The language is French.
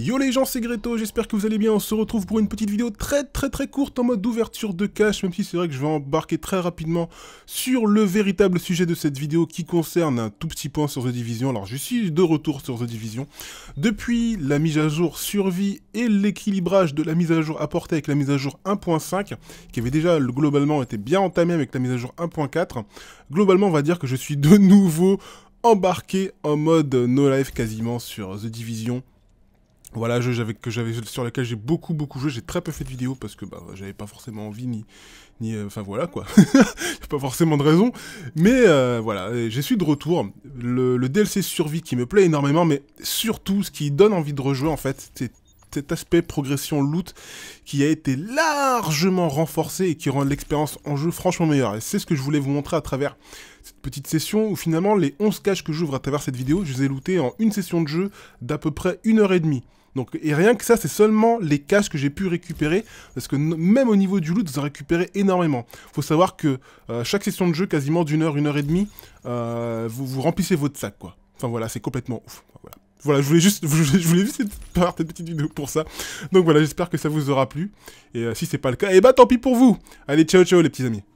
Yo les gens, c'est Greto, j'espère que vous allez bien, on se retrouve pour une petite vidéo très très très courte en mode ouverture de cache, même si c'est vrai que je vais embarquer très rapidement sur le véritable sujet de cette vidéo qui concerne un tout petit point sur The Division, alors je suis de retour sur The Division. Depuis la mise à jour survie et l'équilibrage de la mise à jour apportée avec la mise à jour 1.5, qui avait déjà globalement été bien entamée avec la mise à jour 1.4, globalement on va dire que je suis de nouveau embarqué en mode no life quasiment sur The Division voilà, un jeu que j'avais sur lequel j'ai beaucoup beaucoup joué, j'ai très peu fait de vidéos parce que bah j'avais pas forcément envie ni ni euh, enfin voilà quoi. pas forcément de raison, mais euh, voilà, je suis de retour. Le, le, DLC survie qui me plaît énormément mais surtout ce qui donne envie de rejouer en fait, c'est cet aspect progression loot qui a été largement renforcé et qui rend l'expérience en jeu franchement meilleure. Et c'est ce que je voulais vous montrer à travers cette petite session où finalement les 11 caches que j'ouvre à travers cette vidéo, je les ai lootés en une session de jeu d'à peu près une heure et demie et rien que ça, c'est seulement les caches que j'ai pu récupérer, parce que même au niveau du loot, vous en récupérez énormément. Faut savoir que euh, chaque session de jeu, quasiment d'une heure, une heure et demie, euh, vous, vous remplissez votre sac, quoi. Enfin voilà, c'est complètement ouf. voilà. je voulais juste, faire cette petite vidéo pour ça. Donc voilà, j'espère que ça vous aura plu. Et euh, si c'est pas le cas, et eh bah ben, tant pis pour vous. Allez, ciao ciao les petits amis.